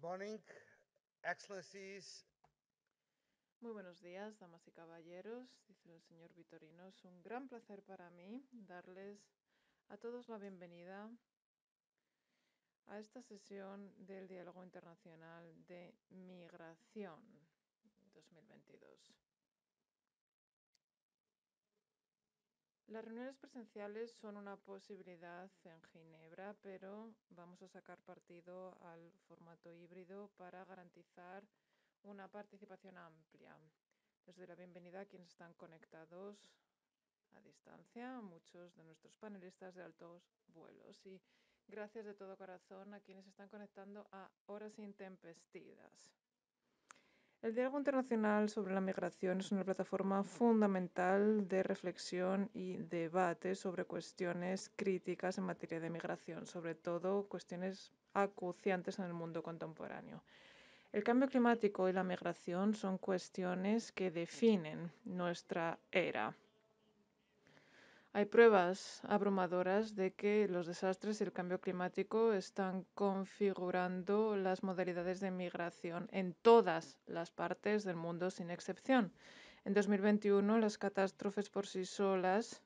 Muy buenos días, damas y caballeros, dice el señor Vitorino. Es un gran placer para mí darles a todos la bienvenida a esta sesión del Diálogo Internacional de Migración 2022. las reuniones presenciales son una posibilidad en ginebra pero vamos a sacar partido al formato híbrido para garantizar una participación amplia les doy la bienvenida a quienes están conectados a distancia, a muchos de nuestros panelistas de altos vuelos y gracias de todo corazón a quienes están conectando a horas intempestivas el diálogo internacional sobre la migración es una plataforma fundamental de reflexión y debate sobre cuestiones críticas en materia de migración sobre todo cuestiones acuciantes en el mundo contemporáneo el cambio climático y la migración son cuestiones que definen nuestra era hay pruebas abrumadoras de que los desastres y el cambio climático están configurando las modalidades de migración en todas las partes del mundo sin excepción. En 2021 las catástrofes por sí solas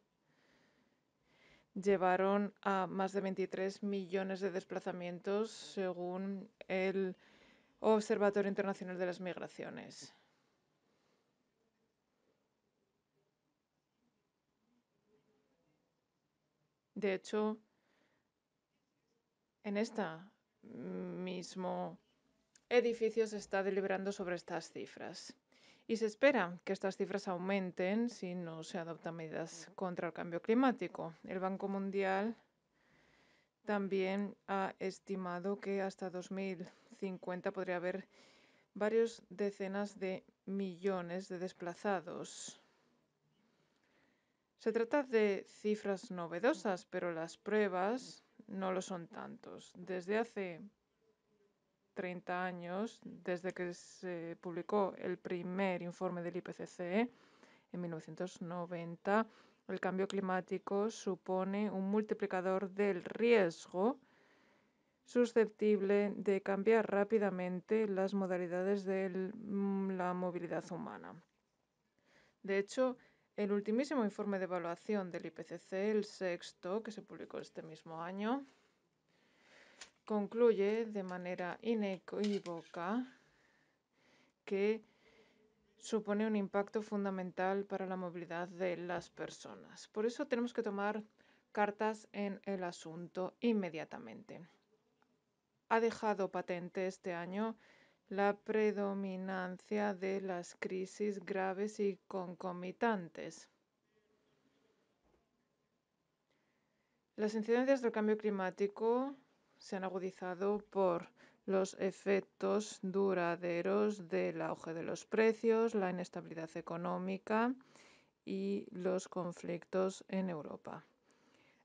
llevaron a más de 23 millones de desplazamientos según el Observatorio Internacional de las Migraciones. De hecho, en este mismo edificio se está deliberando sobre estas cifras. Y se espera que estas cifras aumenten si no se adoptan medidas contra el cambio climático. El Banco Mundial también ha estimado que hasta 2050 podría haber varias decenas de millones de desplazados se trata de cifras novedosas, pero las pruebas no lo son tantos. Desde hace 30 años, desde que se publicó el primer informe del IPCC en 1990, el cambio climático supone un multiplicador del riesgo susceptible de cambiar rápidamente las modalidades de la movilidad humana. De hecho, el ultimísimo informe de evaluación del ipcc el sexto que se publicó este mismo año concluye de manera inequívoca que supone un impacto fundamental para la movilidad de las personas. Por eso tenemos que tomar cartas en el asunto inmediatamente. Ha dejado patente este año la predominancia de las crisis graves y concomitantes. Las incidencias del cambio climático se han agudizado por los efectos duraderos del auge de los precios, la inestabilidad económica y los conflictos en Europa.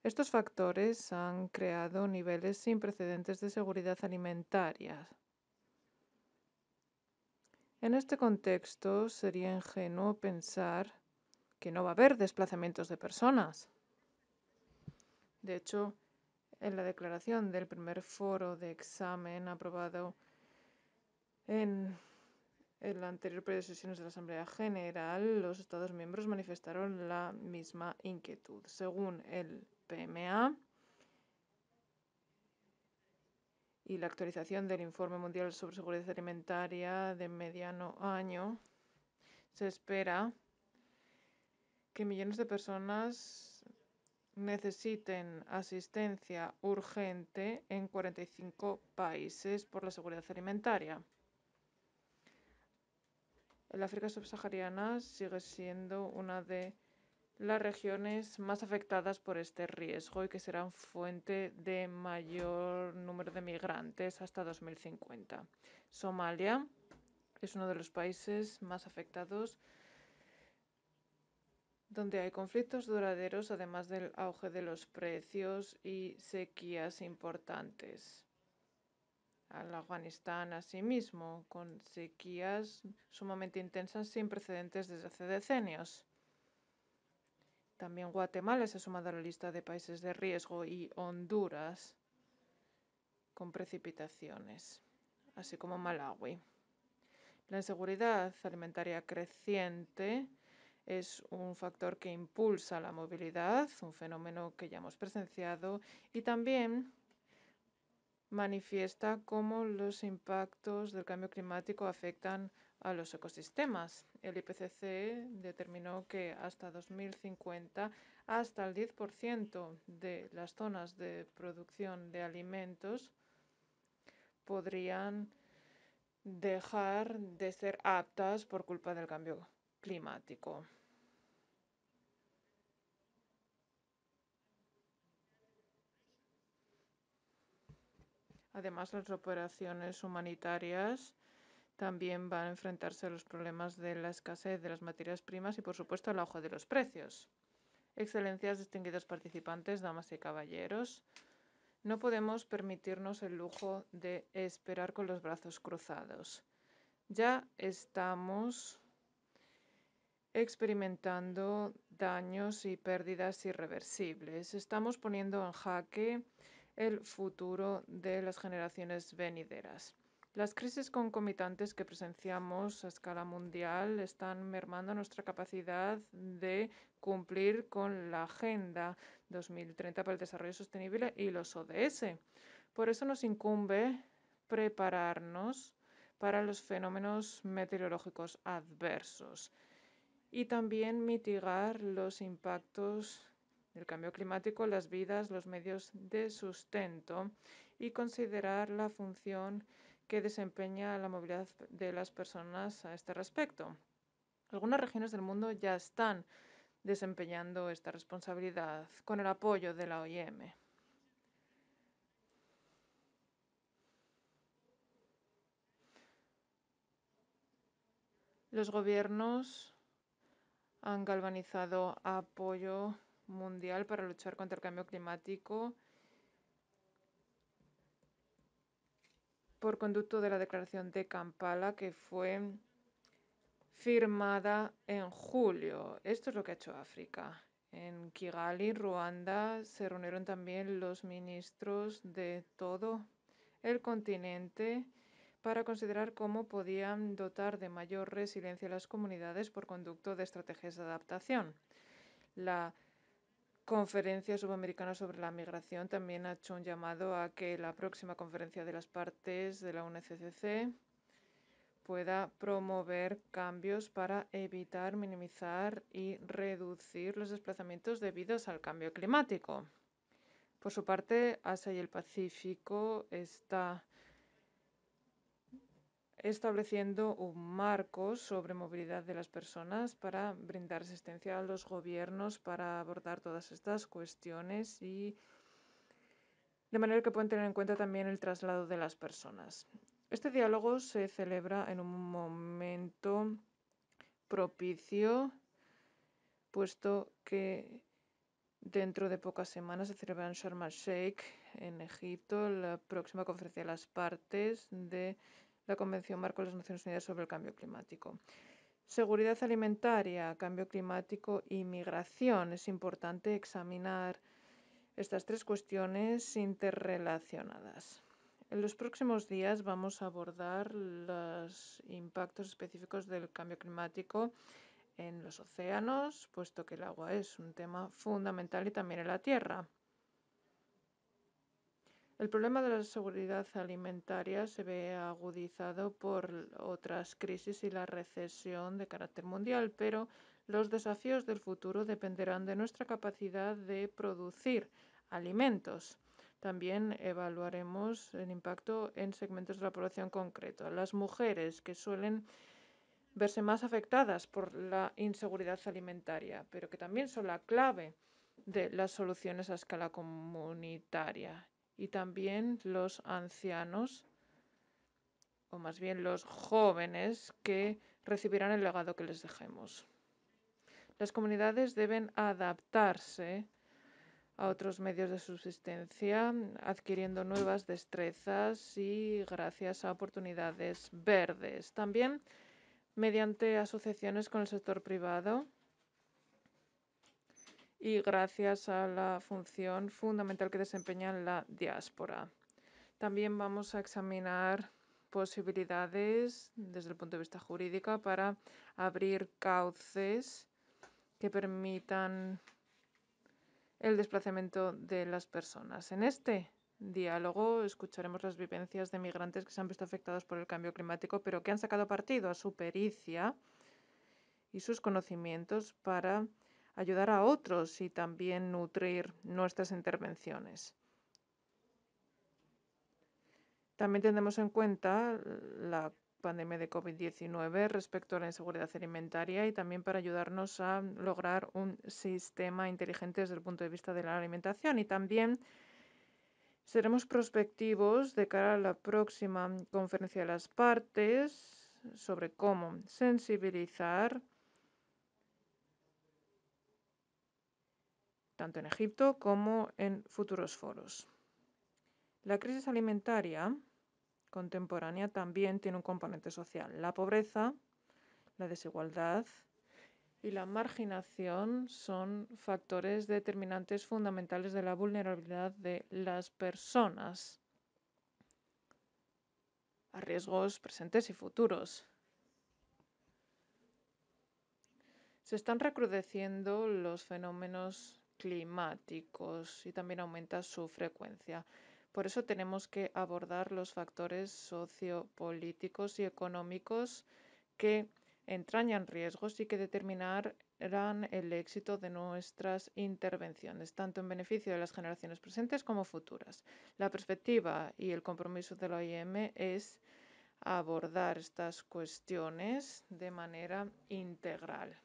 Estos factores han creado niveles sin precedentes de seguridad alimentaria, en este contexto, sería ingenuo pensar que no va a haber desplazamientos de personas. De hecho, en la declaración del primer foro de examen aprobado en el anterior periodo de sesiones de la Asamblea General, los Estados miembros manifestaron la misma inquietud. Según el PMA, y la actualización del Informe Mundial sobre Seguridad Alimentaria de mediano año, se espera que millones de personas necesiten asistencia urgente en 45 países por la seguridad alimentaria. El África subsahariana sigue siendo una de las regiones más afectadas por este riesgo y que serán fuente de mayor número de migrantes hasta 2050. Somalia es uno de los países más afectados donde hay conflictos duraderos, además del auge de los precios y sequías importantes. Al Afganistán, asimismo, con sequías sumamente intensas sin precedentes desde hace decenios. También Guatemala se ha sumado a la lista de países de riesgo y Honduras con precipitaciones, así como Malawi. La inseguridad alimentaria creciente es un factor que impulsa la movilidad, un fenómeno que ya hemos presenciado, y también manifiesta cómo los impactos del cambio climático afectan a los ecosistemas. El IPCC determinó que hasta 2050, hasta el 10% de las zonas de producción de alimentos podrían dejar de ser aptas por culpa del cambio climático. Además, las operaciones humanitarias también van a enfrentarse a los problemas de la escasez de las materias primas y, por supuesto, al auge de los precios. Excelencias, distinguidos participantes, damas y caballeros, no podemos permitirnos el lujo de esperar con los brazos cruzados. Ya estamos experimentando daños y pérdidas irreversibles. Estamos poniendo en jaque el futuro de las generaciones venideras. Las crisis concomitantes que presenciamos a escala mundial están mermando nuestra capacidad de cumplir con la Agenda 2030 para el Desarrollo Sostenible y los ODS. Por eso nos incumbe prepararnos para los fenómenos meteorológicos adversos y también mitigar los impactos del cambio climático, las vidas, los medios de sustento y considerar la función que desempeña la movilidad de las personas a este respecto. Algunas regiones del mundo ya están desempeñando esta responsabilidad con el apoyo de la OIM. Los gobiernos han galvanizado apoyo mundial para luchar contra el cambio climático por conducto de la Declaración de Kampala que fue firmada en julio. Esto es lo que ha hecho África. En Kigali, Ruanda, se reunieron también los ministros de todo el continente para considerar cómo podían dotar de mayor resiliencia a las comunidades por conducto de estrategias de adaptación. La Conferencia Subamericana sobre la Migración también ha hecho un llamado a que la próxima conferencia de las partes de la UNCCC pueda promover cambios para evitar, minimizar y reducir los desplazamientos debidos al cambio climático. Por su parte, Asia y el Pacífico está estableciendo un marco sobre movilidad de las personas para brindar asistencia a los gobiernos para abordar todas estas cuestiones y de manera que puedan tener en cuenta también el traslado de las personas. Este diálogo se celebra en un momento propicio, puesto que Dentro de pocas semanas se celebrará en Sharm el-Sheikh, en Egipto, la próxima conferencia de las partes de la Convención Marco de las Naciones Unidas sobre el Cambio Climático. Seguridad alimentaria, cambio climático y migración. Es importante examinar estas tres cuestiones interrelacionadas. En los próximos días vamos a abordar los impactos específicos del cambio climático en los océanos, puesto que el agua es un tema fundamental y también en la Tierra. El problema de la seguridad alimentaria se ve agudizado por otras crisis y la recesión de carácter mundial, pero los desafíos del futuro dependerán de nuestra capacidad de producir alimentos. También evaluaremos el impacto en segmentos de la población concreto. Las mujeres que suelen verse más afectadas por la inseguridad alimentaria, pero que también son la clave de las soluciones a escala comunitaria y también los ancianos, o más bien los jóvenes, que recibirán el legado que les dejemos. Las comunidades deben adaptarse a otros medios de subsistencia, adquiriendo nuevas destrezas y gracias a oportunidades verdes. También mediante asociaciones con el sector privado y gracias a la función fundamental que desempeña la diáspora. También vamos a examinar posibilidades desde el punto de vista jurídico para abrir cauces que permitan el desplazamiento de las personas. En este diálogo escucharemos las vivencias de migrantes que se han visto afectados por el cambio climático, pero que han sacado partido a su pericia y sus conocimientos para ayudar a otros y también nutrir nuestras intervenciones. También tenemos en cuenta la pandemia de COVID-19 respecto a la inseguridad alimentaria y también para ayudarnos a lograr un sistema inteligente desde el punto de vista de la alimentación. Y también seremos prospectivos de cara a la próxima conferencia de las partes sobre cómo sensibilizar tanto en Egipto como en futuros foros. La crisis alimentaria contemporánea también tiene un componente social. La pobreza, la desigualdad y la marginación son factores determinantes fundamentales de la vulnerabilidad de las personas a riesgos presentes y futuros. Se están recrudeciendo los fenómenos climáticos y también aumenta su frecuencia. Por eso tenemos que abordar los factores sociopolíticos y económicos que entrañan riesgos y que determinarán el éxito de nuestras intervenciones, tanto en beneficio de las generaciones presentes como futuras. La perspectiva y el compromiso de la OIM es abordar estas cuestiones de manera integral.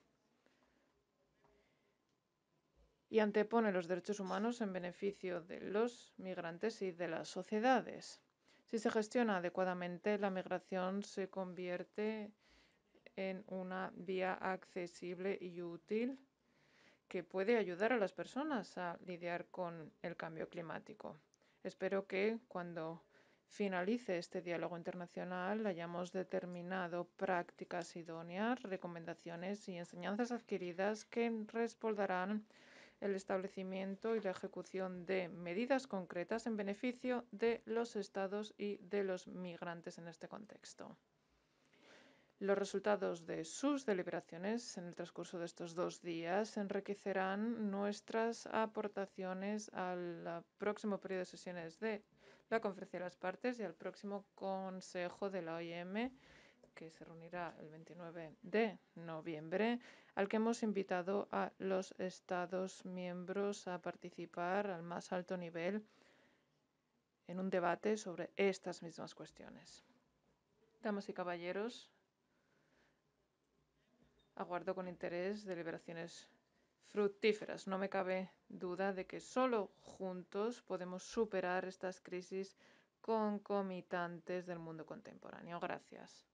y antepone los derechos humanos en beneficio de los migrantes y de las sociedades. Si se gestiona adecuadamente, la migración se convierte en una vía accesible y útil que puede ayudar a las personas a lidiar con el cambio climático. Espero que cuando finalice este diálogo internacional hayamos determinado prácticas idóneas, recomendaciones y enseñanzas adquiridas que respaldarán el establecimiento y la ejecución de medidas concretas en beneficio de los estados y de los migrantes en este contexto. Los resultados de sus deliberaciones en el transcurso de estos dos días enriquecerán nuestras aportaciones al próximo periodo de sesiones de la Conferencia de las Partes y al próximo Consejo de la OIM, que se reunirá el 29 de noviembre al que hemos invitado a los Estados miembros a participar al más alto nivel en un debate sobre estas mismas cuestiones. Damas y caballeros, aguardo con interés deliberaciones fructíferas. No me cabe duda de que solo juntos podemos superar estas crisis concomitantes del mundo contemporáneo. Gracias.